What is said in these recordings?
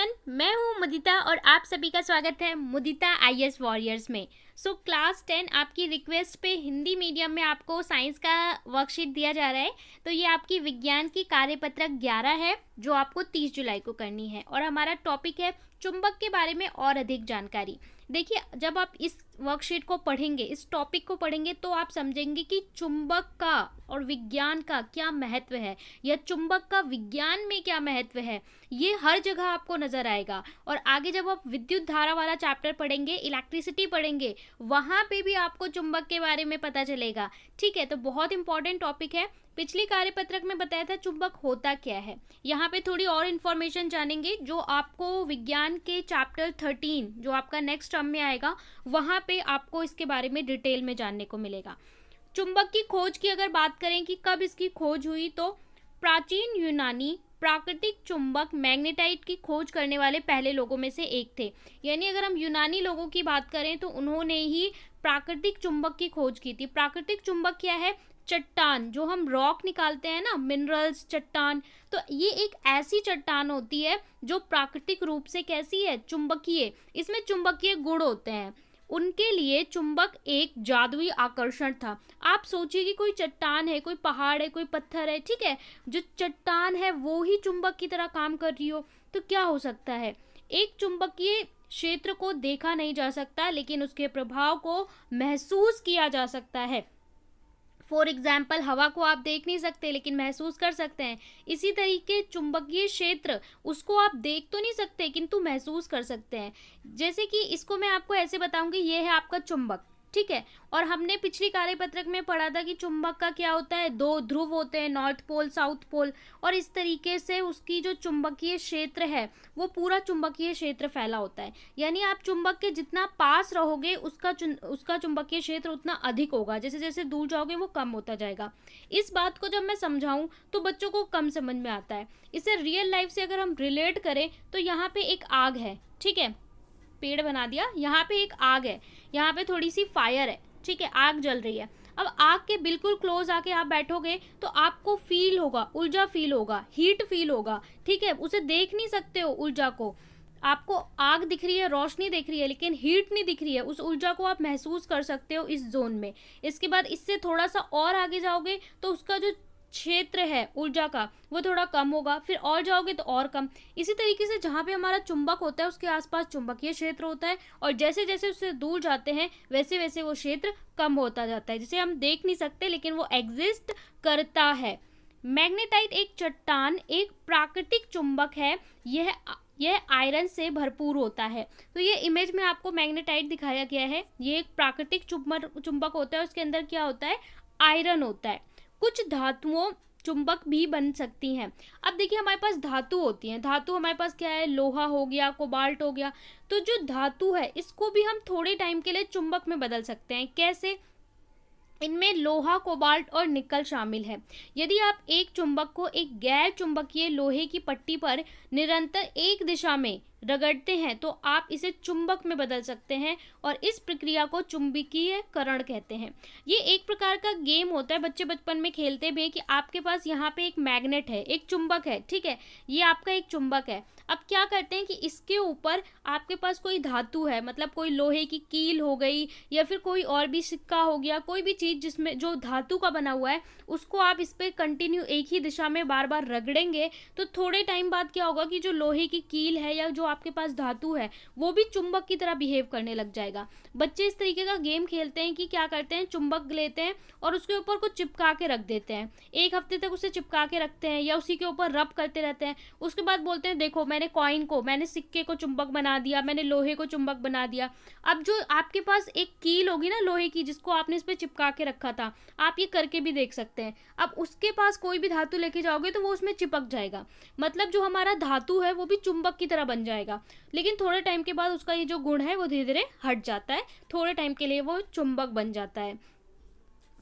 everyone मैं हूँ मुदिता और आप सभी का स्वागत है मुदिता आईएएस वॉरियर्स में सो क्लास टेन आपकी रिक्वेस्ट पे हिंदी मीडियम में आपको साइंस का वर्कशीट दिया जा रहा है तो ये आपकी विज्ञान की कार्यपत्रक ग्यारह है जो आपको तीस जुलाई को करनी है और हमारा टॉपिक है चुंबक के बारे में और अधिक जानकारी देखिए जब आप इस वर्कशीट को पढ़ेंगे इस टॉपिक को पढ़ेंगे तो आप समझेंगे कि चुंबक का और विज्ञान का क्या महत्व है या चुंबक का विज्ञान में क्या महत्व है ये हर जगह आपको नज़र आएगा और आगे जब आप विद्युत धारा वाला चैप्टर पढ़ेंगे इलेक्ट्रिसिटी पढ़ेंगे वहाँ पे भी आपको चुंबक के बारे में पता चलेगा ठीक है तो बहुत इंपॉर्टेंट टॉपिक है पिछली कार्यपत्रक में बताया था चुंबक होता क्या है यहाँ पे थोड़ी और इन्फॉर्मेशन जानेंगे जो आपको विज्ञान के चैप्टर थर्टीन जो आपका नेक्स्ट टर्म में आएगा वहाँ पे आपको इसके बारे में डिटेल में जानने को मिलेगा चुंबक की खोज की अगर बात करें कि कब इसकी खोज हुई तो प्राचीन यूनानी प्राकृतिक चुंबक मैग्नेटाइट की खोज करने वाले पहले लोगों में से एक थे यानी अगर हम यूनानी लोगों की बात करें तो उन्होंने ही प्राकृतिक चुंबक की खोज की थी प्राकृतिक चुंबक क्या है चट्टान जो हम रॉक निकालते हैं ना मिनरल्स चट्टान तो ये एक ऐसी चट्टान होती है जो प्राकृतिक रूप से कैसी है चुंबकीय इसमें चुंबकीय गुण होते हैं उनके लिए चुंबक एक जादुई आकर्षण था आप सोचिए कि कोई चट्टान है कोई पहाड़ है कोई पत्थर है ठीक है जो चट्टान है वो ही चुंबक की तरह काम कर रही हो तो क्या हो सकता है एक चुंबकीय क्षेत्र को देखा नहीं जा सकता लेकिन उसके प्रभाव को महसूस किया जा सकता है फॉर एग्जाम्पल हवा को आप देख नहीं सकते लेकिन महसूस कर सकते हैं इसी तरीके चुंबकीय क्षेत्र उसको आप देख तो नहीं सकते किंतु महसूस कर सकते हैं जैसे कि इसको मैं आपको ऐसे बताऊंगी ये है आपका चुंबक ठीक है और हमने पिछली कार्यपत्रक में पढ़ा था कि चुंबक का क्या होता है दो ध्रुव होते हैं नॉर्थ पोल साउथ पोल और इस तरीके से उसकी जो चुंबकीय क्षेत्र है वो पूरा चुंबकीय क्षेत्र फैला होता है यानी आप चुंबक के जितना पास रहोगे उसका चुन उसका चुंबकीय क्षेत्र उतना अधिक होगा जैसे जैसे दूर जाओगे वो कम होता जाएगा इस बात को जब मैं समझाऊँ तो बच्चों को कम समझ में आता है इसे रियल लाइफ से अगर हम रिलेट करें तो यहाँ पर एक आग है ठीक है पेड़ बना दिया यहाँ पे एक आग है यहाँ पे थोड़ी सी फायर है ठीक है आग जल रही है अब आग के बिल्कुल क्लोज आके आप बैठोगे तो आपको फील होगा उलझा फील होगा हीट फील होगा ठीक है उसे देख नहीं सकते हो उलझा को आपको आग दिख रही है रोशनी दिख रही है लेकिन हीट नहीं दिख रही है उस ऊर्जा को आप महसूस कर सकते हो इस जोन में इसके बाद इससे थोड़ा सा और आगे जाओगे तो उसका जो क्षेत्र है ऊर्जा का वो थोड़ा कम होगा फिर और जाओगे तो और कम इसी तरीके से जहाँ पे हमारा चुंबक होता है उसके आसपास चुंबकीय क्षेत्र होता है और जैसे जैसे उससे दूर जाते हैं वैसे वैसे वो क्षेत्र कम होता जाता है जिसे हम देख नहीं सकते लेकिन वो एग्जिस्ट करता है मैग्नेटाइट एक चट्टान एक प्राकृतिक चुंबक है यह यह आयरन से भरपूर होता है तो ये इमेज में आपको मैग्नेटाइट दिखाया गया है ये एक प्राकृतिक चुंबक चुंबक होता है उसके अंदर क्या होता है आयरन होता है कुछ धातुओं चुंबक भी बन सकती हैं अब देखिए हमारे पास धातु होती हैं धातु हमारे पास क्या है लोहा हो गया कोबाल्ट हो गया तो जो धातु है इसको भी हम थोड़े टाइम के लिए चुंबक में बदल सकते हैं कैसे इनमें लोहा कोबाल्ट और निकल शामिल है यदि आप एक चुंबक को एक गैर चुंबकीय लोहे की पट्टी पर निरंतर एक दिशा में रगड़ते हैं तो आप इसे चुंबक में बदल सकते हैं और इस प्रक्रिया को चुंबकीय करण कहते हैं ये एक प्रकार का गेम होता है बच्चे बचपन में खेलते भी हैं कि आपके पास यहाँ पे एक मैग्नेट है एक चुंबक है ठीक है ये आपका एक चुंबक है अब क्या करते हैं कि इसके ऊपर आपके पास कोई धातु है मतलब कोई लोहे की कील हो गई या फिर कोई और भी सिक्का हो गया कोई भी चीज़ जिसमें जो धातु का बना हुआ है उसको आप इस पर कंटिन्यू एक ही दिशा में बार बार रगड़ेंगे तो थोड़े टाइम बाद क्या होगा कि जो लोहे की कील है या जो आपके पास धातु है वो भी चुंबक की तरह बिहेव करने लग जाएगा बच्चे इस तरीके का गेम खेलते हैं कि क्या करते हैं चुंबक लेते हैं और उसके ऊपर कुछ चिपका के रख देते हैं एक हफ्ते तक उसे चिपका के रखते हैं या उसी के ऊपर रब करते रहते हैं उसके बाद बोलते हैं देखो मैंने कॉइन को मैंने सिक्के को चुंबक बना दिया मैंने लोहे को चुंबक बना दिया अब जो आपके पास एक कील होगी ना लोहे की जिसको आपने इस पर चिपका के रखा था आप ये करके भी देख सकते हैं अब उसके पास कोई भी धातु लेके जाओगे तो वो उसमें चिपक जाएगा मतलब जो हमारा धातु है वो भी चुंबक की तरह बन जाएगा जाएगा लेकिन थोड़े टाइम के बाद उसका ये जो गुण है वो धीरे धीरे हट जाता है थोड़े टाइम के लिए वो चुंबक बन जाता है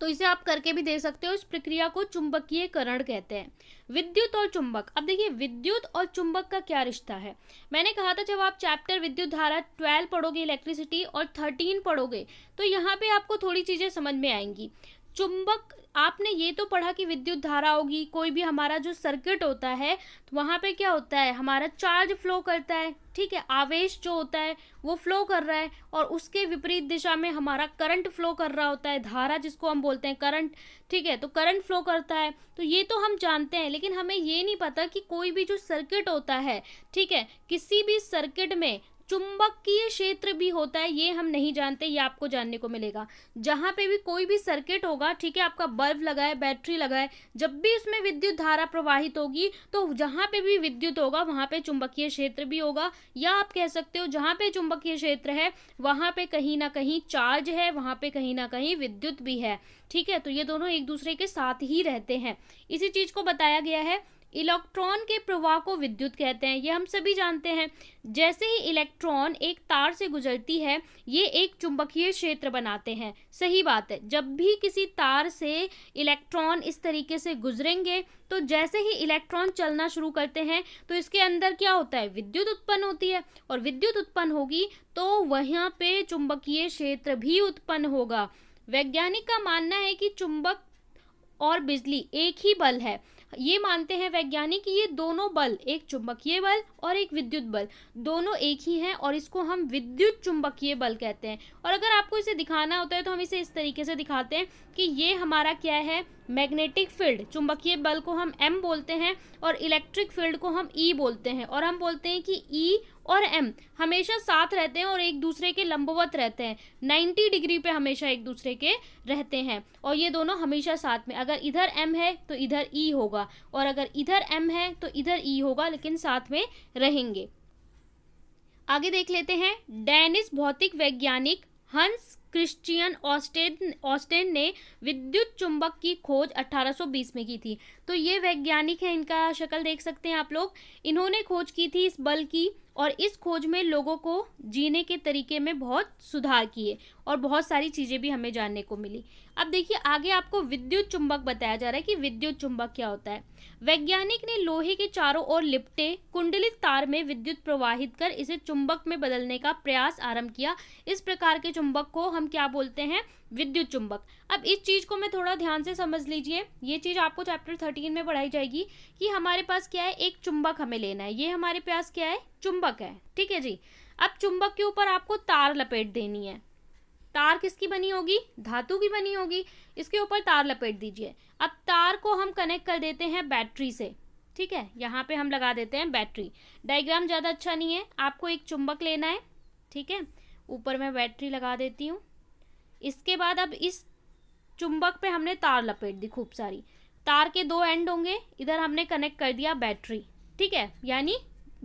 तो इसे आप करके भी दे सकते हो इस प्रक्रिया को चुंबकीयकरण कहते हैं विद्युत और चुंबक अब देखिए विद्युत और चुंबक का क्या रिश्ता है मैंने कहा था जब आप चैप्टर विद्युत धारा ट्वेल्व पढ़ोगे इलेक्ट्रिसिटी और थर्टीन पढ़ोगे तो यहाँ पे आपको थोड़ी चीज़ें समझ में आएंगी चुंबक आपने ये तो पढ़ा कि विद्युत धारा होगी कोई भी हमारा जो सर्किट होता है तो वहाँ पे क्या होता है हमारा चार्ज फ्लो करता है ठीक है आवेश जो होता है वो फ्लो कर रहा है और उसके विपरीत दिशा में हमारा करंट फ्लो कर रहा होता है धारा जिसको हम बोलते हैं करंट ठीक है तो करंट फ्लो करता है तो ये तो हम जानते हैं लेकिन हमें ये नहीं पता कि कोई भी जो सर्किट होता है ठीक है किसी भी सर्किट में चुंबकीय क्षेत्र भी होता है ये हम नहीं जानते ये आपको जानने को मिलेगा जहाँ पे भी कोई भी सर्किट होगा ठीक है आपका बल्ब लगाए बैटरी लगाए जब भी उसमें विद्युत धारा प्रवाहित होगी तो जहाँ पे भी विद्युत होगा वहाँ पे चुंबकीय क्षेत्र भी होगा या आप कह सकते हो जहाँ पे चुंबकीय क्षेत्र है वहाँ पे कहीं ना कहीं चार्ज है वहाँ पे कहीं ना कहीं विद्युत भी है ठीक है तो ये दोनों एक दूसरे के साथ ही रहते हैं इसी चीज़ को बताया गया है इलेक्ट्रॉन के प्रवाह को विद्युत कहते हैं ये हम सभी जानते हैं जैसे ही इलेक्ट्रॉन एक तार से गुजरती है ये एक चुंबकीय क्षेत्र बनाते हैं सही बात है जब भी किसी तार से इलेक्ट्रॉन इस तरीके से गुजरेंगे तो जैसे ही इलेक्ट्रॉन चलना शुरू करते हैं तो इसके अंदर क्या होता है विद्युत उत्पन्न होती है और विद्युत उत्पन्न होगी तो वहाँ पे चुंबकीय क्षेत्र भी उत्पन्न होगा वैज्ञानिक का मानना है कि चुंबक और बिजली एक ही बल है ये मानते हैं वैज्ञानिक कि ये दोनों बल एक चुंबकीय बल और एक विद्युत बल दोनों एक ही हैं और इसको हम विद्युत चुंबकीय बल कहते हैं और अगर आपको इसे दिखाना होता है तो हम इसे इस तरीके से दिखाते हैं कि ये हमारा क्या है मैग्नेटिक फील्ड चुंबकीय बल को हम एम बोलते हैं और इलेक्ट्रिक फील्ड को हम ई e बोलते हैं और हम बोलते हैं कि ई e और एम हमेशा साथ रहते हैं और एक दूसरे के लंबवत रहते हैं 90 डिग्री पे हमेशा एक दूसरे के रहते हैं और ये दोनों हमेशा साथ में अगर इधर एम है तो इधर ई e होगा और अगर इधर एम है तो इधर ई e होगा लेकिन साथ में रहेंगे आगे देख लेते हैं डेनिस भौतिक वैज्ञानिक हंस क्रिश्चियन ऑस्टेन ऑस्टेन ने विद्युत चुंबक की खोज 1820 में की थी तो ये वैज्ञानिक है इनका शक्ल देख सकते हैं आप लोग इन्होंने खोज की थी इस बल की और इस खोज में लोगों को जीने के तरीके में बहुत सुधार किए और बहुत सारी चीज़ें भी हमें जानने को मिली अब देखिए आगे आपको विद्युत चुंबक बताया जा रहा है कि विद्युत चुंबक क्या होता है वैज्ञानिक ने लोहे के चारों ओर लिपटे कुंडलित तार में विद्युत प्रवाहित कर इसे चुंबक में बदलने का प्रयास आरंभ किया इस प्रकार के चुंबक को हम क्या बोलते हैं विद्युत चुंबक अब इस चीज़ को मैं थोड़ा ध्यान से समझ लीजिए ये चीज़ आपको चैप्टर थर्टीन में पढ़ाई जाएगी कि हमारे पास क्या है एक चुंबक हमें लेना है ये हमारे पास क्या है चुंबक है ठीक है जी अब चुंबक के ऊपर आपको तार लपेट देनी है तार किसकी बनी होगी धातु की बनी होगी इसके ऊपर तार लपेट दीजिए अब तार को हम कनेक्ट कर देते हैं बैटरी से ठीक है यहाँ पे हम लगा देते हैं बैटरी डायग्राम ज़्यादा अच्छा नहीं है आपको एक चुंबक लेना है ठीक है ऊपर मैं बैटरी लगा देती हूँ इसके बाद अब इस चुंबक पे हमने तार लपेट दी खूब सारी तार के दो एंड होंगे इधर हमने कनेक्ट कर दिया बैटरी ठीक है यानी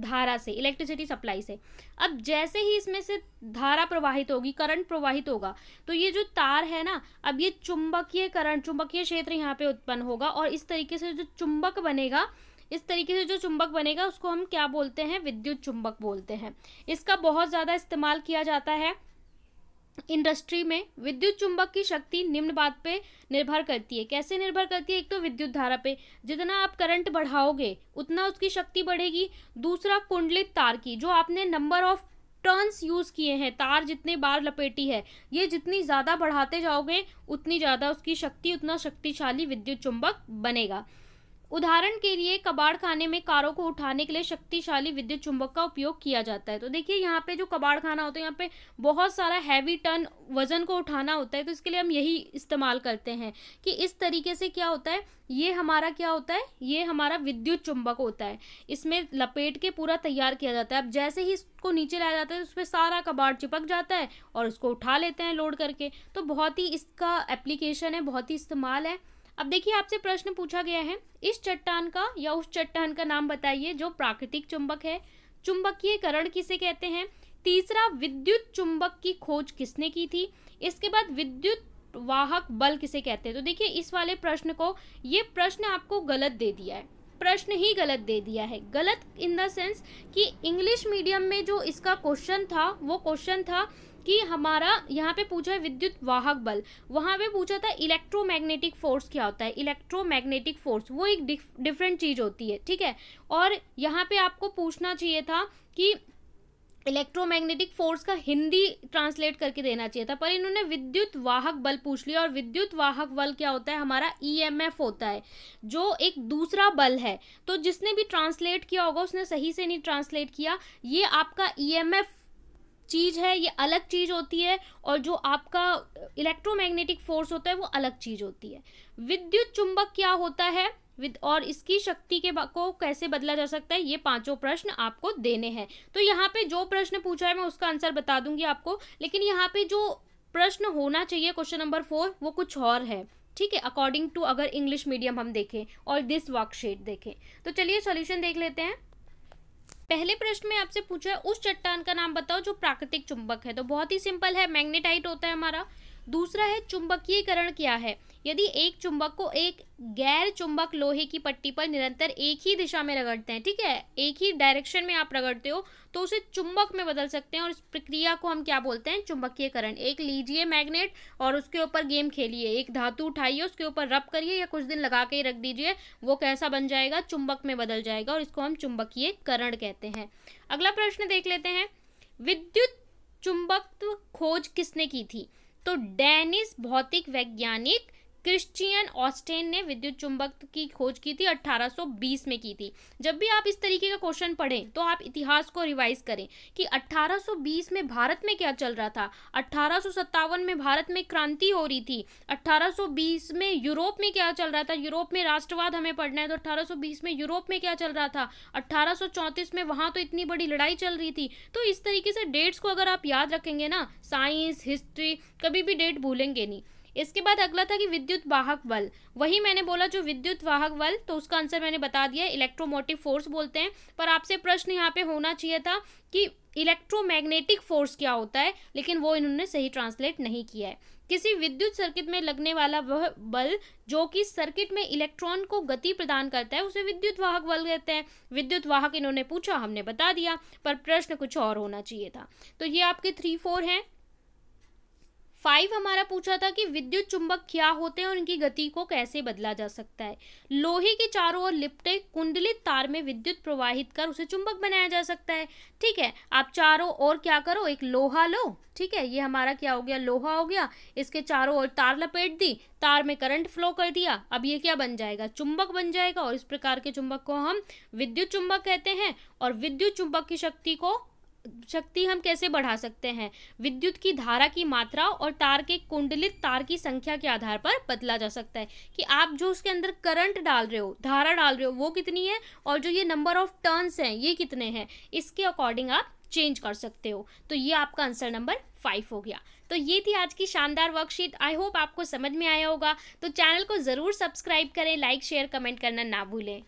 धारा से इलेक्ट्रिसिटी सप्लाई से अब जैसे ही इसमें से धारा प्रवाहित होगी करंट प्रवाहित होगा तो ये जो तार है ना अब ये चुंबकीय करंट चुंबकीय क्षेत्र यहाँ पे उत्पन्न होगा और इस तरीके से जो चुंबक बनेगा इस तरीके से जो चुंबक बनेगा उसको हम क्या बोलते हैं विद्युत चुंबक बोलते हैं इसका बहुत ज़्यादा इस्तेमाल किया जाता है इंडस्ट्री में विद्युत चुंबक की शक्ति निम्न बात पे निर्भर करती है कैसे निर्भर करती है एक तो विद्युत धारा पे जितना आप करंट बढ़ाओगे उतना उसकी शक्ति बढ़ेगी दूसरा कुंडलित तार की जो आपने नंबर ऑफ टर्न्स यूज़ किए हैं तार जितने बार लपेटी है ये जितनी ज़्यादा बढ़ाते जाओगे उतनी ज़्यादा उसकी शक्ति उतना शक्तिशाली विद्युत चुंबक बनेगा उदाहरण के लिए कबाड़ खाने में कारों को उठाने के लिए शक्तिशाली विद्युत चुंबक का उपयोग किया जाता है तो देखिए यहाँ पे जो कबाड़ खाना होता है यहाँ पे बहुत सारा हैवी टन वजन को उठाना होता है तो इसके लिए हम यही इस्तेमाल करते हैं कि इस तरीके से क्या होता है ये हमारा क्या होता है ये हमारा विद्युत चुंबक होता है इसमें लपेट के पूरा तैयार किया जाता है अब जैसे ही इसको नीचे लाया जाता है तो सारा कबाड़ चिपक जाता है और उसको उठा लेते हैं लोड करके तो बहुत ही इसका एप्लीकेशन है बहुत ही इस्तेमाल है अब देखिए आपसे प्रश्न पूछा गया है इस चट्टान का या उस चट्टान का नाम बताइए जो प्राकृतिक चुंबक है चुंबकीयकरण किसे कहते हैं तीसरा विद्युत चुंबक की खोज किसने की थी इसके बाद विद्युत वाहक बल किसे कहते हैं तो देखिए इस वाले प्रश्न को ये प्रश्न आपको गलत दे दिया है प्रश्न ही गलत दे दिया है गलत इन द सेंस कि इंग्लिश मीडियम में जो इसका क्वेश्चन था वो क्वेश्चन था कि हमारा यहाँ पे पूछा है विद्युत वाहक बल वहाँ पे पूछा था इलेक्ट्रोमैग्नेटिक फोर्स क्या होता है इलेक्ट्रोमैग्नेटिक फोर्स वो एक डिफरेंट चीज़ होती है ठीक है और यहाँ पे आपको पूछना चाहिए था कि इलेक्ट्रोमैग्नेटिक फोर्स का हिंदी ट्रांसलेट करके देना चाहिए था पर इन्होंने विद्युत वाहक बल पूछ लिया और विद्युत वाहक बल क्या होता है हमारा ईएमएफ e होता है जो एक दूसरा बल है तो जिसने भी ट्रांसलेट किया होगा उसने सही से नहीं ट्रांसलेट किया ये आपका ईएमएफ e चीज़ है ये अलग चीज़ होती है और जो आपका इलेक्ट्रोमैग्नेटिक फोर्स होता है वो अलग चीज़ होती है विद्युत चुंबक क्या होता है विद और इसकी शक्ति के को कैसे बदला जा सकता है ये पांचों प्रश्न आपको देने हैं तो यहाँ पे जो प्रश्न पूछा है मैं उसका आंसर बता दूंगी आपको लेकिन यहाँ पे जो प्रश्न होना चाहिए क्वेश्चन नंबर फोर वो कुछ और है ठीक है अकॉर्डिंग टू अगर इंग्लिश मीडियम हम देखें और दिस वर्कशीट देखें तो चलिए सॉल्यूशन देख लेते हैं पहले प्रश्न में आपसे पूछा है उस चट्टान का नाम बताओ जो प्राकृतिक चुंबक है तो बहुत ही सिंपल है मैग्नेटाइट होता है हमारा दूसरा है चुंबकीयकरण क्या है यदि एक चुंबक को एक गैर चुंबक लोहे की पट्टी पर निरंतर एक ही दिशा में रगड़ते हैं ठीक है एक ही डायरेक्शन में आप रगड़ते हो तो उसे चुंबक में बदल सकते हैं और इस प्रक्रिया को हम क्या बोलते हैं चुंबकीयकरण एक लीजिए मैग्नेट और उसके ऊपर गेम खेलिए एक धातु उठाइए उसके ऊपर रब करिए या कुछ दिन लगा के ही रख दीजिए वो कैसा बन जाएगा चुंबक में बदल जाएगा और इसको हम चुंबकीयकरण कहते हैं अगला प्रश्न देख लेते हैं विद्युत चुंबकत्व खोज किसने की थी तो डेनिस भौतिक वैज्ञानिक क्रिश्चियन ऑस्टेन ने विद्युत चुंबक की खोज की थी 1820 में की थी जब भी आप इस तरीके का क्वेश्चन पढ़ें तो आप इतिहास को रिवाइज करें कि 1820 में भारत में क्या चल रहा था अठारह में भारत में क्रांति हो रही थी 1820 में यूरोप में क्या चल रहा था यूरोप में राष्ट्रवाद हमें पढ़ना है तो अठारह में यूरोप में क्या चल रहा था अठारह में वहाँ तो इतनी बड़ी लड़ाई चल रही थी तो इस तरीके से डेट्स को अगर आप याद रखेंगे ना साइंस हिस्ट्री कभी भी डेट भूलेंगे नहीं इसके बाद अगला था कि विद्युत वाहक बल वही मैंने बोला जो विद्युत वाहक बल तो उसका आंसर मैंने बता दिया इलेक्ट्रोमोटिव फोर्स बोलते हैं पर आपसे प्रश्न यहाँ पे होना चाहिए था कि इलेक्ट्रोमैग्नेटिक फोर्स क्या होता है लेकिन वो इन्होंने सही ट्रांसलेट नहीं किया है किसी विद्युत सर्किट में लगने वाला वह बल जो कि सर्किट में इलेक्ट्रॉन को गति प्रदान करता है उसे विद्युत वाहक बल कहते हैं विद्युत वाहक इन्होंने पूछा हमने बता दिया पर प्रश्न कुछ और होना चाहिए था तो ये आपके थ्री फोर हैं फाइव हमारा पूछा था कि विद्युत चुंबक क्या होते हैं और इनकी गति को कैसे बदला जा सकता है लोहे के चारों ओर लिपटे कुंडलित तार में विद्युत प्रवाहित कर उसे चुंबक बनाया जा सकता है ठीक है आप चारों ओर क्या करो एक लोहा लो ठीक है ये हमारा क्या हो गया लोहा हो गया इसके चारों ओर तार लपेट दी तार में करंट फ्लो कर दिया अब ये क्या बन जाएगा चुंबक बन जाएगा और इस प्रकार के चुंबक को हम विद्युत चुंबक कहते हैं और विद्युत चुंबक की शक्ति को शक्ति हम कैसे बढ़ा सकते हैं विद्युत की धारा की मात्रा और तार के कुंडलित तार की संख्या के आधार पर बदला जा सकता है कि आप जो उसके अंदर करंट डाल रहे हो धारा डाल रहे हो वो कितनी है और जो ये नंबर ऑफ टर्न्स हैं ये कितने हैं इसके अकॉर्डिंग आप चेंज कर सकते हो तो ये आपका आंसर नंबर फाइव हो गया तो ये थी आज की शानदार वर्कशीट आई होप आपको समझ में आया होगा तो चैनल को ज़रूर सब्सक्राइब करें लाइक शेयर कमेंट करना ना भूलें